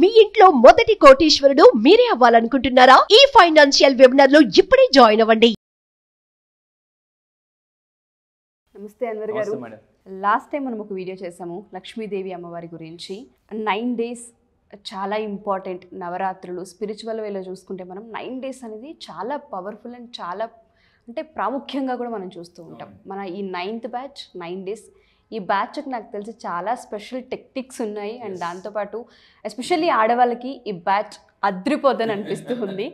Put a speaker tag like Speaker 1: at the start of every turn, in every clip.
Speaker 1: మీ ఇంట్లో మొదటి కోటీశ్వరుడు మీరే అవ్వాలనుకుంటున్నారా ఈ ఫైనాన్షియల్ వెబినార్ లో ఇప్పుడే జాయిన్ అవ్వండి నమస్తే అన్వర్ గారు లాస్ట్ టైం మనం ఒక వీడియో చేసాము లక్ష్మీదేవి అమ్మవారి గురించి నైన్ డేస్ చాలా ఇంపార్టెంట్ నవరాత్రులు స్పిరిచువల్ వేలో చూసుకుంటే మనం నైన్ డేస్ అనేది చాలా పవర్ఫుల్ అండ్ చాలా అంటే ప్రాముఖ్యంగా కూడా మనం చూస్తూ ఉంటాం మన ఈ నైన్త్ బ్యాచ్ నైన్ డేస్ ఈ బ్యాచ్కి నాకు తెలిసి చాలా స్పెషల్ టెక్నిక్స్ ఉన్నాయి అండ్ దాంతోపాటు ఎస్పెషల్లీ ఆడవాళ్ళకి ఈ బ్యాచ్ అద్రిపోద్దని అనిపిస్తుంది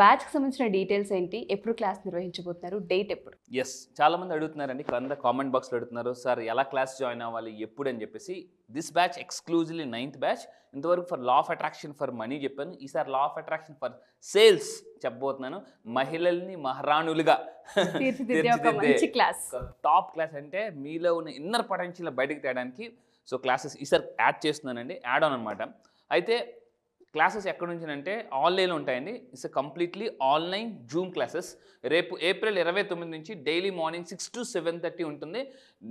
Speaker 1: బ్యాచ్కి సంబంధించిన డీటెయిల్స్ ఏంటి ఎప్పుడు క్లాస్ నిర్వహించబోతున్నారు డేట్ ఎప్పుడు
Speaker 2: ఎస్ చాలామంది అడుగుతున్నారండి కొంత కామెంట్ బాక్స్లో అడుగుతున్నారు సార్ ఎలా క్లాస్ జాయిన్ అవ్వాలి ఎప్పుడు అని చెప్పేసి this batch exclusively ninth batch ఇంతవరకు for law of attraction for money చెప్పాను ఈసారి law of attraction for sales చెప్పబోతున్నాను మహిళల్ని మహారాణులుగా క్లాస్ టాప్ క్లాస్ అంటే మీలో ఉన్న ఇన్నర్ పొటెన్షియల్ బయటకు తేయడానికి సో క్లాసెస్ ఈసారి యాడ్ చేస్తున్నానండి యాడ్ ఆన్ అనమాట అయితే క్లాసెస్ ఎక్కడి నుంచి అంటే ఆన్లైన్లో ఉంటాయండి it's completely online zoom classes రేపు ఏప్రిల్ ఇరవై తొమ్మిది నుంచి daily morning six to seven thirty ఉంటుంది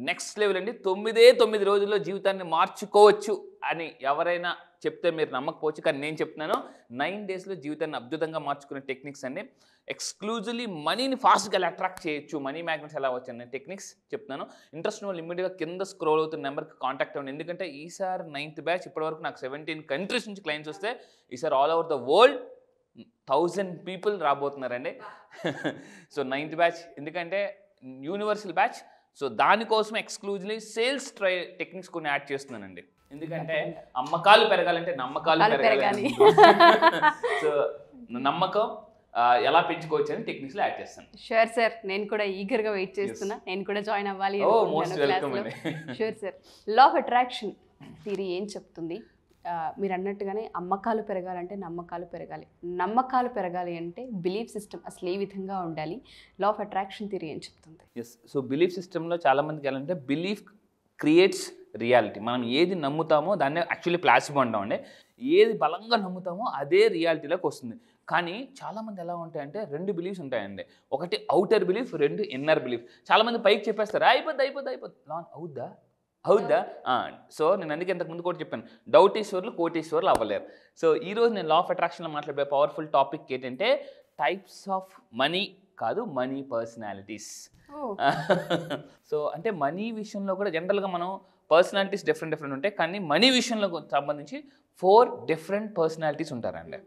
Speaker 2: నెక్స్ట్ లెవెల్ అండి తొమ్మిదే తొమ్మిది రోజుల్లో జీవితాన్ని మార్చుకోవచ్చు అని ఎవరైనా చెప్తే మీరు నమ్మకపోవచ్చు కానీ నేను చెప్తున్నాను నైన్ డేస్లో జీవితాన్ని అద్భుతంగా మార్చుకునే టెక్నిక్స్ అండి ఎక్స్క్లూజివ్లీ మనీని ఫాస్ట్గా అట్రాక్ట్ చేయొచ్చు మనీ మ్యాగ్నెట్స్ ఎలా వచ్చాయి టెక్నిక్స్ చెప్తున్నాను ఇంట్రెస్ట్ వాళ్ళు ఇమీడియట్గా కింద స్క్రోల్ అవుతున్న నెంబర్కి కాంటాక్ట్ అవ్వండి ఎందుకంటే ఈసారి నైన్త్ బ్యాచ్ ఇప్పటివరకు నాకు సెవెంటీన్ కంట్రీస్ నుంచి క్లయింట్స్ వస్తే ఈసారి all over the world thousand people రాబోతున్నారండి సో నైన్త్ బ్యాచ్ ఎందుకంటే యూనివర్సల్ బ్యాచ్ సో దానికోసం ఎక్స్క్లూజివ్లీ సేల్స్ ట్రై టెక్నిక్స్ కొన్ని యాడ్ చేస్తున్నానండి ఎందుకంటే అమ్మకాలు పెరగాలంటే నమ్మకాలు పెరగాలి సో నమ్మకం ఎలా పెంచుకోవచ్చు అని టెక్నిక్స్ లో యాడ్ చేస్తాను
Speaker 1: షూర్ సార్ నేను కూడా ఈగర్ గా వెయిట్ చేస్తున్నా నేను కూడా జాయిన్ అవ్వాలి sure sir law of attraction theory ఏం చెప్తుంది మీరు అన్నట్టుగానే అమ్మకాలు పెరగాలంటే నమ్మకాలు పెరగాలి నమ్మకాలు పెరగాలి అంటే బిలీఫ్ సిస్టమ్ అసలు ఏ విధంగా ఉండాలి లా ఆఫ్ అట్రాక్షన్ థియరీ ఏం చెప్తుంది
Speaker 2: ఎస్ సో బిలీఫ్ సిస్టంలో చాలామందికి వెళ్ళాలంటే బిలీఫ్ క్రియేట్స్ రియాలిటీ మనం ఏది నమ్ముతామో దాన్ని యాక్చువల్లీ ప్లాసిబో అంటాం ఏది బలంగా నమ్ముతామో అదే రియాలిటీలోకి వస్తుంది కానీ చాలామంది ఎలా ఉంటాయంటే రెండు బిలీఫ్స్ ఉంటాయండి ఒకటి అవుటర్ బిలీఫ్ రెండు ఇన్నర్ బిలీఫ్ చాలామంది పైకి చెప్పేస్తారు అయిపోద్ది అయిపోద్ది అయిపోద్ది లాన్ అవుద్దా అవుద్దా సో నేను అందుకే ఇంతకుముందు కూడా చెప్పాను డౌటీశ్వర్లు కోటీశ్వర్లు అవ్వలేరు సో ఈరోజు నేను లా ఆఫ్ అట్రాక్షన్లో మాట్లాడే పవర్ఫుల్ టాపిక్ ఏంటంటే టైప్స్ ఆఫ్ మనీ కాదు మనీ పర్సనాలిటీస్ సో అంటే మనీ విషయంలో కూడా జనరల్గా మనం పర్సనాలిటీస్ డిఫరెంట్ డిఫరెంట్ ఉంటాయి కానీ మనీ విషయంలో సంబంధించి ఫోర్ డిఫరెంట్ పర్సనాలిటీస్ ఉంటారండి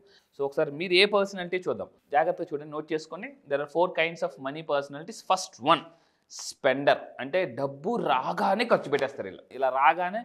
Speaker 2: సో ఒకసారి మీరు ఏ పర్సనాలిటీ చూద్దాం జాగ్రత్తగా చూడండి నోట్ చేసుకొని there are four kinds of money personalities first one spender అంటే డబ్బు రాగానే ఖర్చు పెట్టేస్తారు ఇలా ఇలా రాగానే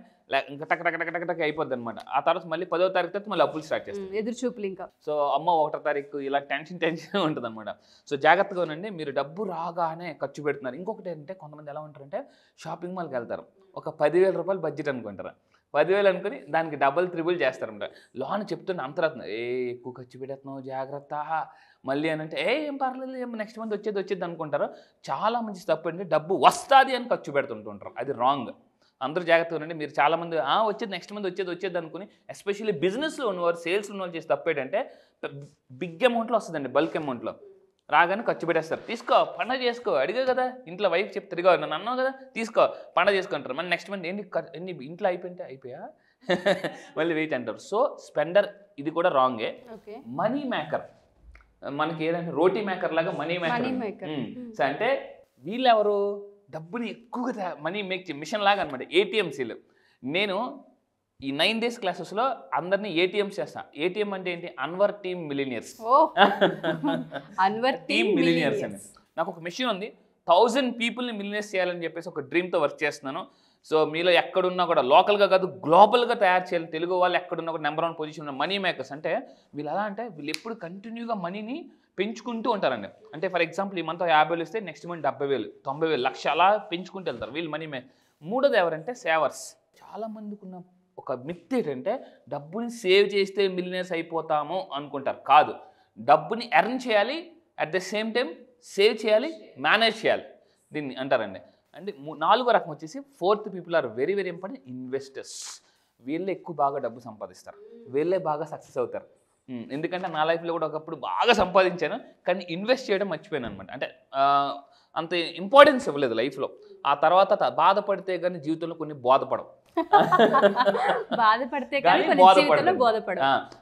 Speaker 2: ఇంకా అయిపోద్ది అనమాట ఆ తర్వాత మళ్ళీ పదో తారీఖు తర్వాత మళ్ళీ అప్పులు స్టార్ట్ చేస్తారు ఎదురు చూపులు ఇంకా సో అమ్మ ఒకటో తారీఖు ఇలా టెన్షన్ టెన్షన్ ఉంటుంది అనమాట సో జాగ్రత్తగా ఉండండి మీరు డబ్బు రాగానే ఖర్చు పెడుతున్నారు ఇంకొకటి ఏంటంటే కొంతమంది ఎలా ఉంటారంటే షాపింగ్ మాల్కి వెళ్తారు ఒక పదివేల రూపాయలు బడ్జెట్ అనుకుంటారు పదివేలు అనుకుని దానికి డబల్ త్రిబుల్ చేస్తారంట లోన్ చెప్తున్న అంతరాత్మ ఏ ఎక్కువ ఖర్చు పెడుతున్నావు జాగ్రత్త మళ్ళీ అని అంటే ఏ ఏం పర్లేదు ఏం నెక్స్ట్ మంత్ వచ్చేది వచ్చేది అనుకుంటారు చాలా మంచి తప్పు అంటే డబ్బు వస్తుంది అని ఖర్చు పెడుతుంటుంటారు అది రాంగ్ అందరూ జాగ్రత్తగా ఉండండి మీరు చాలామంది వచ్చేది నెక్స్ట్ మంత్ వచ్చేది వచ్చేది అనుకుని ఎస్పెషల్లీ బిజినెస్లో ఉన్నవారు సేల్స్ ఉన్నవారు చేసి తప్పేటంటే బిగ్ అమౌంట్లో వస్తుందండి బల్క్ అమౌంట్లో రాగానే ఖర్చు పెట్టేస్తారు తీసుకో పండగ చేసుకో అడిగా కదా ఇంట్లో వైఫ్ చెప్తే తిరిగా నన్ను అన్నావు కదా తీసుకో పండగ చేసుకుంటారు మళ్ళీ నెక్స్ట్ మంత్ ఎన్ని ఎన్ని ఇంట్లో అయిపోయింటే అయిపోయా మళ్ళీ వెయిట్ అంటారు సో స్పెండర్ ఇది కూడా రాంగే మనీ మేకర్ మనకి ఏదంటే రోటీ మేకర్ లాగా మనీ మేకర్ సో అంటే వీళ్ళెవరు డబ్బుని ఎక్కువగా మనీ మేక్ మిషన్ లాగా అనమాట ఏటీఎంసీలు నేను ఈ నైన్ డేస్ క్లాసెస్లో అందరినీ ఏటీఎం చేస్తా ఏటీఎం అంటే ఏంటి Anwar team millionaires Anwar team millionaires అని నాకు ఒక మిషన్ ఉంది థౌజండ్ పీపుల్ని మిలినియర్స్ చేయాలని చెప్పేసి ఒక డ్రీమ్తో వర్క్ చేస్తున్నాను సో మీలో ఎక్కడున్నా కూడా లోకల్గా కాదు గ్లోబల్గా తయారు చేయాలి తెలుగు వాళ్ళు ఎక్కడున్నా కూడా నెంబర్ వన్ పొజిషన్ ఉన్న మనీ మేకర్స్ అంటే వీళ్ళు ఎలా అంటే వీళ్ళు ఎప్పుడు కంటిన్యూగా మనీని పెంచుకుంటూ ఉంటారండి అంటే ఫర్ ఎగ్జాంపుల్ ఈ మంత్ యాభై వేలు ఇస్తే నెక్స్ట్ మంత్ డెబ్బై వేలు తొంభై వేలు లక్ష అలా పెంచుకుంటూ వెళ్తారు వీళ్ళు మనీ మే మూడోది ఎవరంటే సేవర్స్ చాలామందికి ఉన్న ఒక మిత్ ఏంటంటే డబ్బుని సేవ్ చేస్తే మిలినర్స్ అయిపోతాము అనుకుంటారు కాదు డబ్బుని ఎర్న్ చేయాలి at the same time save చేయాలి మేనేజ్ చేయాలి దీన్ని అంటారండి అంటే నాలుగో రకం వచ్చేసి fourth people are very very important investors వీళ్ళే ఎక్కువ బాగా డబ్బు సంపాదిస్తారు వీళ్ళే బాగా సక్సెస్ అవుతారు ఎందుకంటే నా లైఫ్లో కూడా ఒకప్పుడు బాగా సంపాదించాను కానీ ఇన్వెస్ట్ చేయడం మర్చిపోయాను అనమాట అంటే అంత ఇంపార్టెన్స్ ఇవ్వలేదు లైఫ్లో ఆ తర్వాత బాధపడితే కానీ జీవితంలో కొన్ని బాధపడవు బాధపడితే కానీ బాధపడ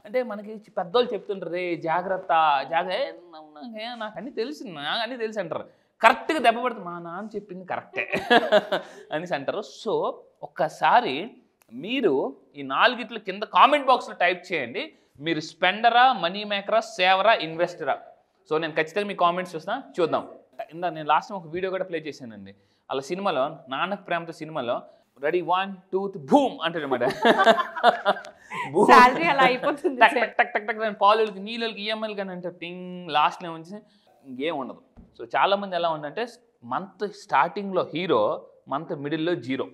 Speaker 2: అంటే మనకి పెద్దోళ్ళు చెప్తుంటారు జాగ్రత్త జాగ్రత్త నాకు అన్ని తెలుసు నాకు అన్ని తెలుసు అంటారు కరెక్ట్గా దెబ్బ పడుతుంది మా నాన్న చెప్పింది కరెక్టే అనేసి అంటారు సో ఒక్కసారి మీరు ఈ నాలుగిట్ల కింద కామెంట్ బాక్స్లో టైప్ చేయండి మీరు స్పెండరా మనీ మేకరా సేవరా ఇన్వెస్టరా సో నేను ఖచ్చితంగా మీ కామెంట్స్ చూస్తాను చూద్దాం ఇందా నేను లాస్ట్ ఒక వీడియో కూడా ప్లే చేశానండి అలా సినిమాలో నానక్ ప్రేమతో సినిమాలో రెడీ వన్ టూ భూమ్ అంటారన్నమాట సాలరీ అలా అయిపోతుంది నీళ్ళకి ఈఎంఐలకి e కానీ అంటే టింగ్ లాస్ట్లో వచ్చి ఇంకేం ఉండదు సో చాలామంది ఎలా ఉందంటే మంత్ స్టార్టింగ్లో హీరో మంత్ మిడిల్లో జీరో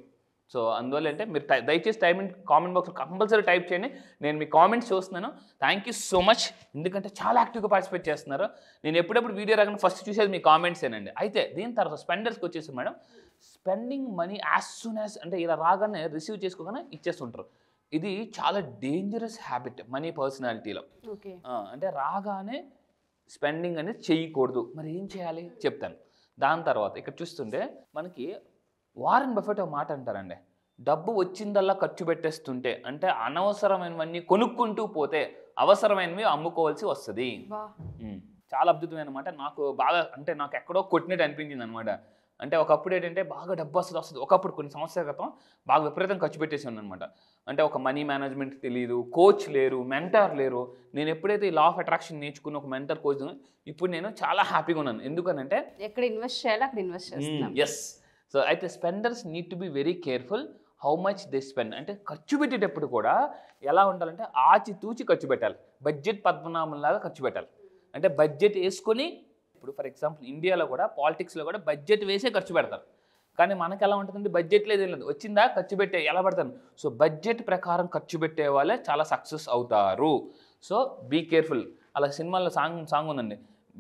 Speaker 2: సో అందువల్ల అంటే మీరు దయచేసి టైం కామెంట్ బాక్స్లో కంపల్సరీ టైప్ చేయండి నేను మీ కామెంట్స్ చూస్తున్నాను థ్యాంక్ యూ సో మచ్ ఎందుకంటే చాలా యాక్టివ్గా పార్టిసిపేట్ చేస్తున్నారు నేను ఎప్పుడప్పుడు వీడియో రాగానే ఫస్ట్ చూసేది మీ కామెంట్స్ ఏనండి అయితే దీని తర్వాత స్పెండర్స్కి వచ్చేసి madam spending money as soon as అంటే ఇలా రాగానే రిసీవ్ చేసుకోగానే ఇచ్చేస్తుంటారు ఇది చాలా డేంజరస్ హ్యాబిట్ మనీ పర్సనాలిటీలో అంటే రాగానే స్పెండింగ్ అనేది చేయకూడదు మరి ఏం చేయాలి చెప్తాను దాని తర్వాత ఇక్కడ చూస్తుంటే మనకి వారిని బఫెట్ ఒక మాట అంటారండి డబ్బు వచ్చిందల్లా ఖర్చు పెట్టేస్తుంటే అంటే అనవసరమైనవన్నీ కొనుక్కుంటూ పోతే అవసరమైనవి అమ్ముకోవాల్సి వస్తుంది చాలా అద్భుతమైన మాట నాకు బాగా అంటే నాకు ఎక్కడో కొట్టినట్టు అనిపించింది అనమాట అంటే ఒకప్పుడు ఏంటంటే బాగా డబ్బు వస్తుంది వస్తుంది ఒకప్పుడు కొన్ని సంవత్సరాల క్రితం బాగా విపరీతం ఖర్చు పెట్టేసి అనమాట అంటే ఒక మనీ మేనేజ్మెంట్ తెలియదు కోచ్ లేరు మెంటర్ లేరు నేను ఎప్పుడైతే ఈ లా ఆఫ్ అట్రాక్షన్ నేర్చుకున్న ఒక మెంటర్ కోచ్ ఇప్పుడు నేను చాలా హ్యాపీగా ఉన్నాను ఎందుకనంటే
Speaker 1: ఎక్కడ ఇన్వెస్ట్ చేయాలి అక్కడ ఇన్వెస్ట్ చేస్తాను
Speaker 2: ఎస్ సో అయితే spenders need to be very careful how much the spend అంటే ఖర్చు పెట్టేటప్పుడు కూడా ఎలా ఉండాలంటే ఆచితూచి ఖర్చు పెట్టాలి బడ్జెట్ లాగా ఖర్చు పెట్టాలి అంటే బడ్జెట్ వేసుకొని ఇప్పుడు ఫర్ ఎగ్జాంపుల్ ఇండియాలో కూడా పాలిటిక్స్లో కూడా బడ్జెట్ వేసే ఖర్చు పెడతారు కానీ మనకు ఎలా ఉంటుందంటే బడ్జెట్ లేదు లేదు వచ్చిందా ఖర్చు పెట్టే ఎలా పడతాను సో బడ్జెట్ ప్రకారం ఖర్చు పెట్టే వాళ్ళే చాలా సక్సెస్ అవుతారు సో బీ కేర్ఫుల్ అలా సినిమాల్లో సాంగ్ సాంగ్ ఉందండి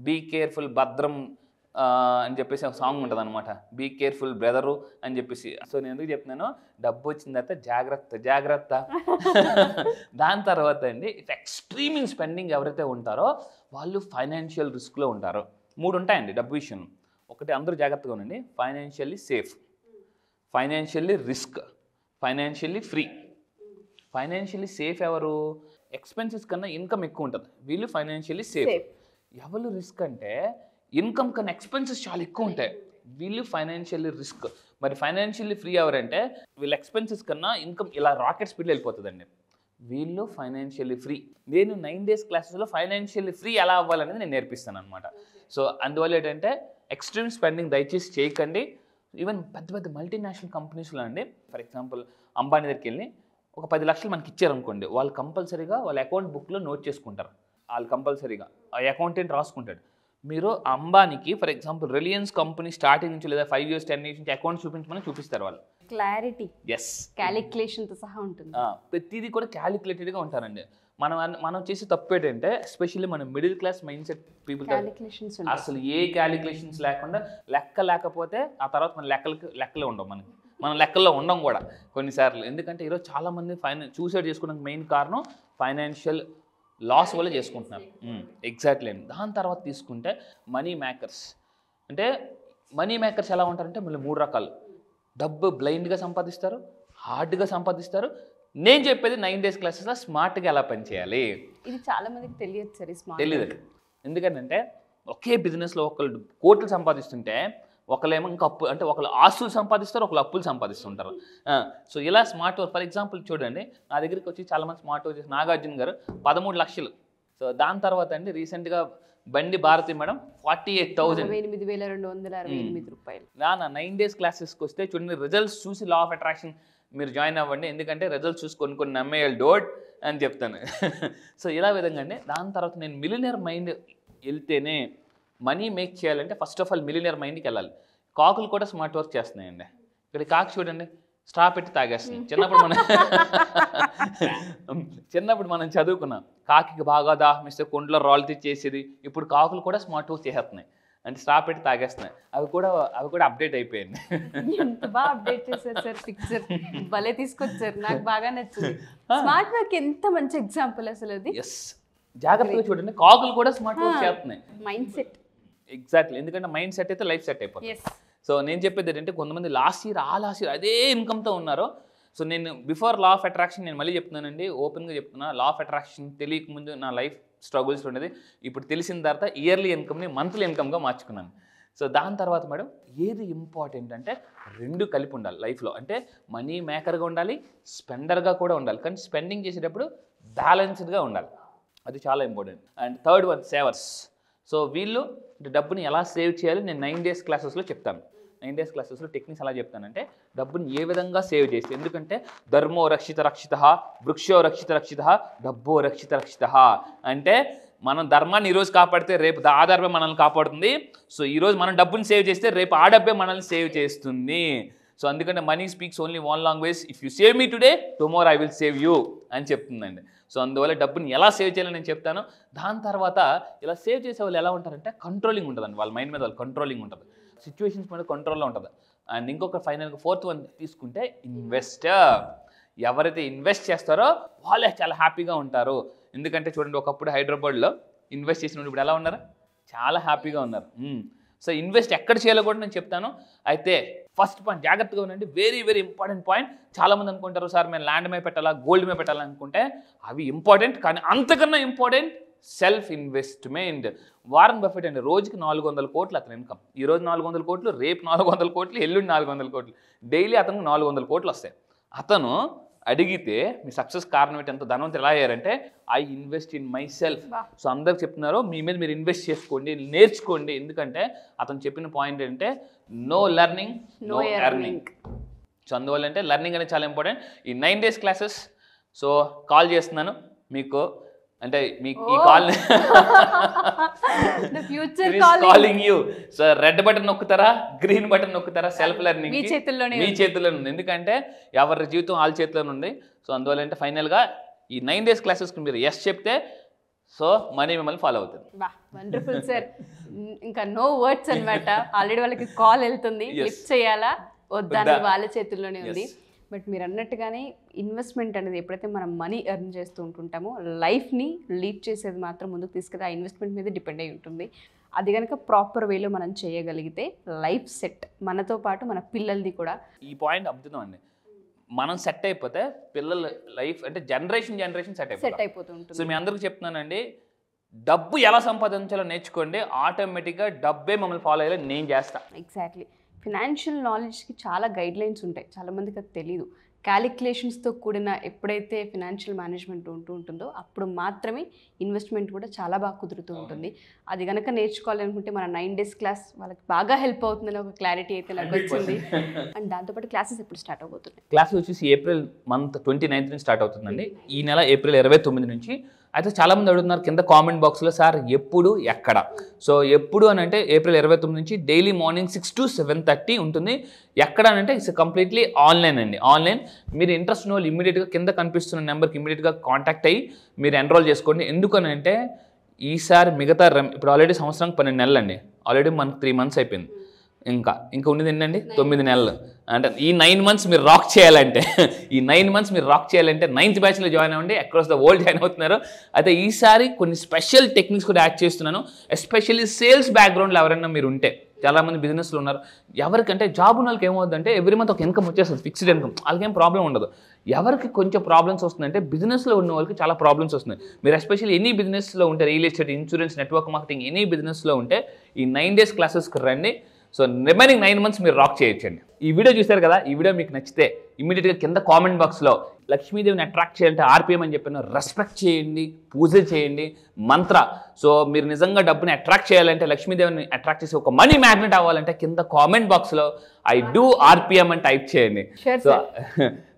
Speaker 2: బీ కేర్ఫుల్ భద్రం అని చెప్పేసి ఒక సాంగ్ ఉంటుంది అనమాట బీ కేర్ఫుల్ బ్రదరు అని చెప్పేసి సో నేను ఎందుకు చెప్తున్నాను డబ్బు వచ్చిన తర్వాత జాగ్రత్త జాగ్రత్త దాని తర్వాత అండి ఎక్స్ట్రీమింగ్ స్పెండింగ్ ఎవరైతే ఉంటారో వాళ్ళు ఫైనాన్షియల్ రిస్క్లో ఉంటారు మూడు ఉంటాయండి డబ్బు విషయం ఒకటి అందరూ జాగ్రత్తగా ఉండండి financially safe financially risk financially free financially safe ఎవరు ఎక్స్పెన్సెస్ కన్నా ఇన్కమ్ ఎక్కువ ఉంటుంది వీళ్ళు ఫైనాన్షియల్లీ సేఫ్ ఎవరు రిస్క్ అంటే ఇన్కమ్ కన్నా ఎక్స్పెన్సెస్ చాలా ఎక్కువ ఉంటాయి వీళ్ళు ఫైనాన్షియల్లీ రిస్క్ మరి ఫైనాన్షియల్లీ ఫ్రీ ఎవరంటే వీళ్ళ ఎక్స్పెన్సెస్ కన్నా ఇన్కమ్ ఇలా రాకెట్ స్పీడ్ వెళ్ళిపోతుందండి వీళ్ళు ఫైనాన్షియల్లీ ఫ్రీ నేను నైన్ డేస్ క్లాసెస్లో ఫైనాన్షియల్లీ ఫ్రీ ఎలా అవ్వాలనేది నేను నేర్పిస్తాను అనమాట సో అందువల్ల ఏంటంటే ఎక్స్ట్రీమ్ స్పెండింగ్ దయచేసి చేయకండి ఈవెన్ పెద్ద పెద్ద మల్టీనేషనల్ కంపెనీస్లో అండి ఫర్ ఎగ్జాంపుల్ అంబానీ దగ్గరికి వెళ్ళి ఒక పది లక్షలు మనకి ఇచ్చారనుకోండి వాళ్ళు కంపల్సరీగా వాళ్ళ అకౌంట్ బుక్లో నోట్ చేసుకుంటారు వాళ్ళు కంపల్సరీగా ఆ అకౌంటెంట్ రాసుకుంటాడు మీరు అంబానీకి for example Reliance company starting నుంచి లేదా ఫైవ్ ఇయర్స్ టెన్ ఇయర్స్ నుంచి అకౌంట్స్ చూపించమని చూపిస్తారు వాళ్ళు క్లారిటీ ఎస్
Speaker 1: క్యాలిక్యులేషన్తో సహా ఉంటుంది
Speaker 2: ప్రతిదీ కూడా క్యాలిక్యులేటెడ్గా ఉంటారండి మనం మనం చేసే తప్పు ఏంటంటే ఎస్పెషల్లీ మనం middle class mindset people
Speaker 1: అసలు ఏ క్యాలిక్యులేషన్స్
Speaker 2: లేకుండా లెక్క లేకపోతే ఆ తర్వాత మన లెక్కలకి లెక్కలే ఉండవు మనకి మనం లెక్కల్లో ఉండం కూడా కొన్నిసార్లు ఎందుకంటే ఈరోజు చాలామంది ఫైనాన్స్ సూసైడ్ చేసుకోవడానికి మెయిన్ కారణం ఫైనాన్షియల్ లాస్ వల్ల చేసుకుంటున్నారు ఎగ్జాక్ట్లీ hmm, అండి దాని తర్వాత తీసుకుంటే మనీ మేకర్స్ అంటే మనీ మేకర్స్ ఎలా ఉంటారంటే మళ్ళీ మూడు రకాలు డబ్బు బ్లైండ్గా సంపాదిస్తారు హార్డ్గా సంపాదిస్తారు నేను చెప్పేది నైన్ డేస్ క్లాసెస్లో స్మార్ట్గా ఎలా పనిచేయాలి
Speaker 1: ఇది చాలా మందికి తెలియదు సరే తెలియదు
Speaker 2: ఎందుకంటే ఒకే బిజినెస్లో ఒకళ్ళు కోట్లు సంపాదిస్తుంటే ఒకళ్ళేమో ఇంకా అప్పు అంటే ఒకళ్ళు ఆస్తులు సంపాదిస్తారు ఒకళ్ళు అప్పులు సంపాదిస్తుంటారు సో ఇలా స్మార్ట్ వర్క్ ఫర్ ఎగ్జాంపుల్ చూడండి నా దగ్గరికి వచ్చి చాలామంది స్మార్ట్ వర్క్ నాగార్జున గారు పదమూడు లక్షలు సో దాని తర్వాత అండి రీసెంట్గా Bandi Bharathi madam forty eight thousand
Speaker 1: ఎనిమిది వేల రెండు వందల ఎనిమిది
Speaker 2: రూపాయలు నా నైన్ డేస్ క్లాసెస్కి వస్తే చూడండి రిజల్ట్స్ చూసి లా ఆఫ్ అట్రాక్షన్ మీరు జాయిన్ అవ్వండి ఎందుకంటే రిజల్ట్స్ చూసి కొన్ని కొన్ని నమ్మేయాలి డోట్ అని చెప్తాను సో ఇలా విధంగా అండి దాని తర్వాత నేను మిలినియర్ మైండ్ వెళ్తేనే మనీ మేక్ చేయాలంటే ఫస్ట్ ఆఫ్ ఆల్ మిలినియర్ మైండ్కి వెళ్ళాలి కాకులు కూడా స్మార్ట్ వర్క్ చేస్తున్నాయండి ఇక్కడ కాకు చూడండి స్ట్రా పెట్టి తాగేస్తుంది చిన్నప్పుడు మనం చిన్నప్పుడు మనం చదువుకున్నాం కాకి బాగా దాహం ఇస్తే కుండలో రాళ్ళు తెచ్చేసేది ఇప్పుడు కాకులు కూడా స్మార్ట్ వర్క్ చేస్తున్నాయి అంటే స్టాప్ పెట్టి తాగేస్తున్నాయి అవి కూడా అవి కూడా అప్డేట్ అయిపోయింది
Speaker 1: బాగా అప్డేట్ చేశారు సార్ పిక్చర్ భలే తీసుకొచ్చారు నాకు బాగా నచ్చింది స్మార్ట్ వర్క్ ఎంత మంచి ఎగ్జాంపుల్ అసలు
Speaker 2: అది ఎస్ జాగ్రత్తగా చూడండి కాకులు కూడా స్మార్ట్ వర్క్ చేస్తున్నాయి మైండ్ సెట్ ఎగ్జాక్ట్లీ ఎందుకంటే మైండ్ సెట్ అయితే లైఫ్ సెట్ అయిపోతుంది సో నేను చెప్పేది ఏంటంటే కొంతమంది లాస్ట్ ఇయర్ ఆ లాస్ట్ ఇయర్ అదే ఇన్కమ్తో ఉన్నారు సో నేను బిఫోర్ లా ఆఫ్ అట్రాక్షన్ నేను మళ్ళీ చెప్తున్నానండి ఓపెన్గా చెప్తున్నా లా ఆఫ్ అట్రాక్షన్ తెలియకముందు నా లైఫ్ స్ట్రగుల్స్ ఉండేది ఇప్పుడు తెలిసిన తర్వాత ఇయర్లీ ఇన్కమ్ని మంత్లీ ఇన్కమ్గా మార్చుకున్నాను సో దాని తర్వాత మేడం ఏది ఇంపార్టెంట్ అంటే రెండు కలిపి ఉండాలి లైఫ్లో అంటే మనీ మేకర్గా ఉండాలి స్పెండర్గా కూడా ఉండాలి కానీ స్పెండింగ్ చేసేటప్పుడు బ్యాలెన్స్డ్గా ఉండాలి అది చాలా important and third one savers so వీళ్ళు డబ్బుని ఎలా సేవ్ చేయాలి నేను నైన్ డేస్ క్లాసెస్లో చెప్తాను నైన్ డేస్ క్లాసెస్లో టెక్నిక్స్ ఎలా చెప్తానంటే డబ్బుని ఏ విధంగా సేవ్ చేస్తే ఎందుకంటే ధర్మో రక్షిత రక్షిత వృక్షో రక్షిత రక్షిత డబ్బో రక్షిత రక్షిత అంటే మనం ధర్మాన్ని ఈరోజు కాపాడితే రేపు ఆధారమే మనల్ని కాపాడుతుంది సో ఈరోజు మనం డబ్బుని సేవ్ చేస్తే రేపు ఆ డబ్బే మనల్ని సేవ్ చేస్తుంది సో అందుకంటే money speaks only one language if you save me today tomorrow I will save you అని చెప్తుందండి సో అందువల్ల డబ్బుని ఎలా సేవ్ చేయాలని నేను చెప్తాను దాని తర్వాత ఇలా సేవ్ చేసే వాళ్ళు ఎలా ఉంటారంటే కంట్రోలింగ్ ఉంటుందండి వాళ్ళ మైండ్ మీద వాళ్ళు కంట్రోలింగ్ ఉంటుంది సిచ్యువేషన్స్ మీద కంట్రోల్లో ఉంటుంది అండ్ ఇంకొక ఫైనల్గా ఫోర్త్ వన్ తీసుకుంటే ఇన్వెస్టర్ ఎవరైతే ఇన్వెస్ట్ చేస్తారో వాళ్ళే చాలా హ్యాపీగా ఉంటారు ఎందుకంటే చూడండి ఒకప్పుడు హైదరాబాద్లో ఇన్వెస్ట్ చేసిన ఇప్పుడు ఎలా ఉన్నారు చాలా హ్యాపీగా ఉన్నారు సో ఇన్వెస్ట్ ఎక్కడ చేయాలో కూడా నేను చెప్తాను అయితే ఫస్ట్ పాయింట్ జాగ్రత్తగా ఉండండి వెరీ వెరీ ఇంపార్టెంట్ పాయింట్ చాలామంది అనుకుంటారు సార్ మేము ల్యాండ్ మీద పెట్టాలా గోల్డ్ మీద పెట్టాలనుకుంటే అవి ఇంపార్టెంట్ కానీ అంతకన్నా important self investment Warren Buffett అండి రోజుకి నాలుగు వందల కోట్లు అతని ఇన్కమ్ ఈ రోజు నాలుగు వందల కోట్లు రేపు నాలుగు వందల కోట్లు ఎల్లుండి నాలుగు వందల కోట్లు డైలీ అతనికి నాలుగు వందల కోట్లు వస్తాయి అతను అడిగితే మీ సక్సెస్ కారణం ఏంటి అంత ధనవంతులు ఎలా అయ్యారంటే I invest in myself so అందరికి చెప్తున్నారు మీ మీద మీరు ఇన్వెస్ట్ చేసుకోండి నేర్చుకోండి ఎందుకంటే అతను చెప్పిన పాయింట్ ఏంటంటే no learning no earning so అందువల్ల అంటే లెర్నింగ్ అనేది చాలా ఇంపార్టెంట్ ఈ nine days classes so call చేస్తున్నాను మీకు అంటే మీ ఈ call
Speaker 1: future calling you
Speaker 2: so red button నొక్కుతారా గ్రీన్ బటన్ నొక్కుతారా సెల్ఫ్ uh, లెర్నింగ్ మీ చేతుల్లో మీ చేతుల్లోనే ఉంది ఎందుకంటే ఎవరి జీవితం వాళ్ళ చేతిలోనే ఉంది సో అందువల్ల అంటే ఫైనల్గా ఈ నైన్ డేస్ క్లాసెస్కి మీరు ఎస్ చెప్తే సో మనీ మిమ్మల్ని ఫాలో అవుతుంది
Speaker 1: వండర్ఫుల్ సార్ ఇంకా నో వర్డ్స్ అనమాట ఆల్రెడీ వాళ్ళకి కాల్ వెళ్తుంది లిఫ్ట్ చేయాలా వద్దా వాళ్ళ చేతుల్లోనే ఉంది బట్ మీరు అన్నట్టుగానే ఇన్వెస్ట్మెంట్ అనేది ఎప్పుడైతే మనం మనీ ఎర్న్ చేస్తూ ఉంటుంటామో లైఫ్ని లీడ్ చేసేది మాత్రం ముందుకు తీసుకెళ్తే ఆ ఇన్వెస్ట్మెంట్ మీద డిపెండ్ అయి ఉంటుంది అది కనుక ప్రాపర్ వేలో మనం చేయగలిగితే లైఫ్ సెట్ మనతో పాటు మన పిల్లలది కూడా
Speaker 2: ఈ పాయింట్ అద్భుతం అండి మనం సెట్ అయిపోతే పిల్లల లైఫ్ అంటే జనరేషన్ జనరేషన్ సెట్ అయిపోతుంది సెట్
Speaker 1: అయిపోతుంది సో మీ
Speaker 2: అందరికి చెప్తున్నానండి డబ్బు ఎలా సంపాదించాలో నేర్చుకోండి ఆటోమేటిక్గా డబ్బే మమ్మల్ని ఫాలో అయ్యేలా నేను చేస్తాను ఎగ్జాక్ట్లీ
Speaker 1: ఫినాన్షియల్ నాలెడ్జ్కి చాలా గైడ్లైన్స్ ఉంటాయి చాలామందికి అది తెలియదు క్యాలిక్యులేషన్స్తో కూడిన ఎప్పుడైతే ఫినాన్షియల్ మేనేజ్మెంట్ ఉంటూ ఉంటుందో అప్పుడు మాత్రమే ఇన్వెస్ట్మెంట్ కూడా చాలా బాగా కుదురుతూ ఉంటుంది అది కనుక నేర్చుకోవాలనుకుంటే మన నైన్ డేస్ క్లాస్ వాళ్ళకి బాగా హెల్ప్ అవుతుందని ఒక క్లారిటీ అయితే నాకు వచ్చింది అండ్ దాంతోపాటు క్లాసెస్ ఎప్పుడు స్టార్ట్ అవుతున్నాయి
Speaker 2: క్లాసెస్ వచ్చేసి ఏప్రిల్ మంత్ ట్వంటీ నైన్త్ నుంచి స్టార్ట్ అవుతుందండి hmm. ఈ నెల ఏప్రిల్ ఇరవై తొమ్మిది నుంచి అయితే చాలామంది అడుగుతున్నారు కింద కామెంట్ బాక్స్లో సార్ ఎప్పుడు ఎక్కడ సో ఎప్పుడు అని అంటే ఏప్రిల్ ఇరవై తొమ్మిది నుంచి daily morning six to seven thirty ఉంటుంది ఎక్కడ అని అంటే ఇట్స్ కంప్లీట్లీ ఆన్లైన్ అండి ఆన్లైన్ మీరు ఇంట్రెస్ట్ ఉన్న వాళ్ళు ఇమీడియట్గా కింద కనిపిస్తున్న నెంబర్కి ఇమీడియట్గా కాంటాక్ట్ అయ్యి మీరు ఎన్రోల్ చేసుకోండి ఎందుకనంటే ఈసారి మిగతా ఇప్పుడు ఆల్రెడీ సంవత్సరానికి పన్నెండు నెలలు అండి ఆల్రెడీ మనకు త్రీ మంత్స్ అయిపోయింది ఇంకా ఇంకా ఉన్నది ఏంటండి తొమ్మిది నెలలు అంటే ఈ నైన్ మంత్స్ మీరు రాక్ చేయాలంటే ఈ నైన్ మంత్స్ మీరు రాక్ చేయాలంటే నైన్త్ బ్యాచ్లో జాయిన్ అవ్వండి అక్రాస్ ద వరల్డ్ జాయిన్ అవుతున్నారు అయితే ఈసారి కొన్ని స్పెషల్ టెక్నిక్స్ కూడా యాడ్ చేస్తున్నాను ఎస్పెషల్లీ సేల్స్ బ్యాక్గ్రౌండ్లో ఎవరైనా మీరు ఉంటే చాలామంది బిజినెస్లు ఉన్నారు ఎవరికంటే జాబ్ ఉన్న వాళ్ళకి ఏమవుతుందంటే ఎవ్రీ మంత్ ఒక ఇన్కమ్ వచ్చేస్తుంది ఫిక్స్డ్ ఇన్కమ్ వాళ్ళకి ఏం ప్రాబ్లం ఉండదు ఎవరికి కొంచెం ప్రాబ్లమ్స్ వస్తుందంటే బిజినెస్లో ఉన్న వాళ్ళకి చాలా ప్రాబ్లమ్స్ వస్తున్నాయి మీరు ఎస్పెషల్లీ ఎనీ బిజినెస్లో ఉంటే real estate insurance network marketing any బిజినెస్లో ఉంటే ఈ నైన్ డేస్ క్లాసెస్కి రండి సో రిమైనింగ్ నైన్ మంత్స్ మీరు రాక్ చేయొచ్చండి ఈ వీడియో చూశారు కదా ఈ వీడియో మీకు నచ్చితే ఇమీడియట్గా కింద కామెంట్ బాక్స్లో లక్ష్మీదేవిని అట్రాక్ట్ చేయాలంటే ఆర్పిఎం అని చెప్పాను రెస్పెక్ట్ చేయండి పూజ చేయండి మంత్ర సో మీరు నిజంగా డబ్బుని అట్రాక్ట్ చేయాలంటే లక్ష్మీదేవిని అట్రాక్ట్ చేసి ఒక మనీ మ్యాగ్నెట్ అవ్వాలంటే కింద కామెంట్ బాక్స్లో ఐ డూ ఆర్పిఎం అని టైప్ చేయండి సో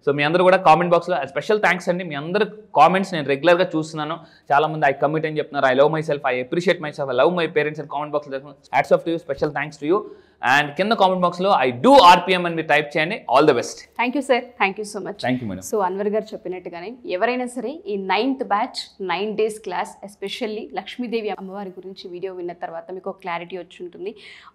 Speaker 2: సో మీ అందరూ కూడా కామెంట్ బాక్స్లో స్పెషల్ థ్యాంక్స్ అండి మీ అందరు కామెంట్స్ నేను రెగ్యులర్గా చూస్తున్నాను చాలామంది ఐ కమిట్ అని చెప్తున్నారు I love myself I appreciate myself I love my parents and comment box hats off to you special thanks to you and కింద కామెంట్ బాక్స్ లో ఐ డూ ఆర్పిఎం అని మీరు type చేయండి all the best
Speaker 1: thank you sir thank you so much thank you madam so Anwar గారు చెప్పినట్టుగానే ఎవరైనా సరే ఈ ninth batch nine days class especially Lakshmidevi అమ్మవారి గురించి వీడియో విన్న తర్వాత మీకు క్లారిటీ వచ్చి ఉంటుంది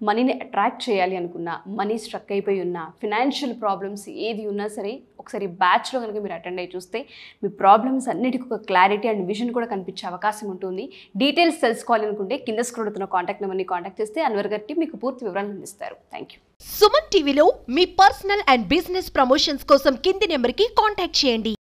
Speaker 1: మనీని అట్రాక్ట్ చేయాలి అనుకున్నా మనీ స్ట్రక్ అయిపోయి ఉన్నా ఫినాన్షియల్ ప్రాబ్లమ్స్ ఏది ఉన్నా సరే ఒకసారి ఒకసారి బ్యాచ్లో కనుక మీరు అటెండ్ అయ్యి చూస్తే మీ ప్రాబ్లమ్స్ అన్నిటికీ ఒక క్లారిటీ అండ్ విజన్ కూడా కనిపించే అవకాశం ఉంటుంది డీటెయిల్స్ తెలుసుకోవాలి అనుకుంటే కింద స్క్రోడ్ అవుతున్న కాంటాక్ట్ నెంబర్ని కాంటాక్ట్ చేస్తే అన్వర్ గట్టి మీకు పూర్తి వివరాలు అందిస్తారు థ్యాంక్ యూ సుమన్ టీవీలో మీ పర్సనల్ అండ్ బిజినెస్ ప్రమోషన్స్ కోసం కింది నెంబర్కి కాంటాక్ట్ చేయండి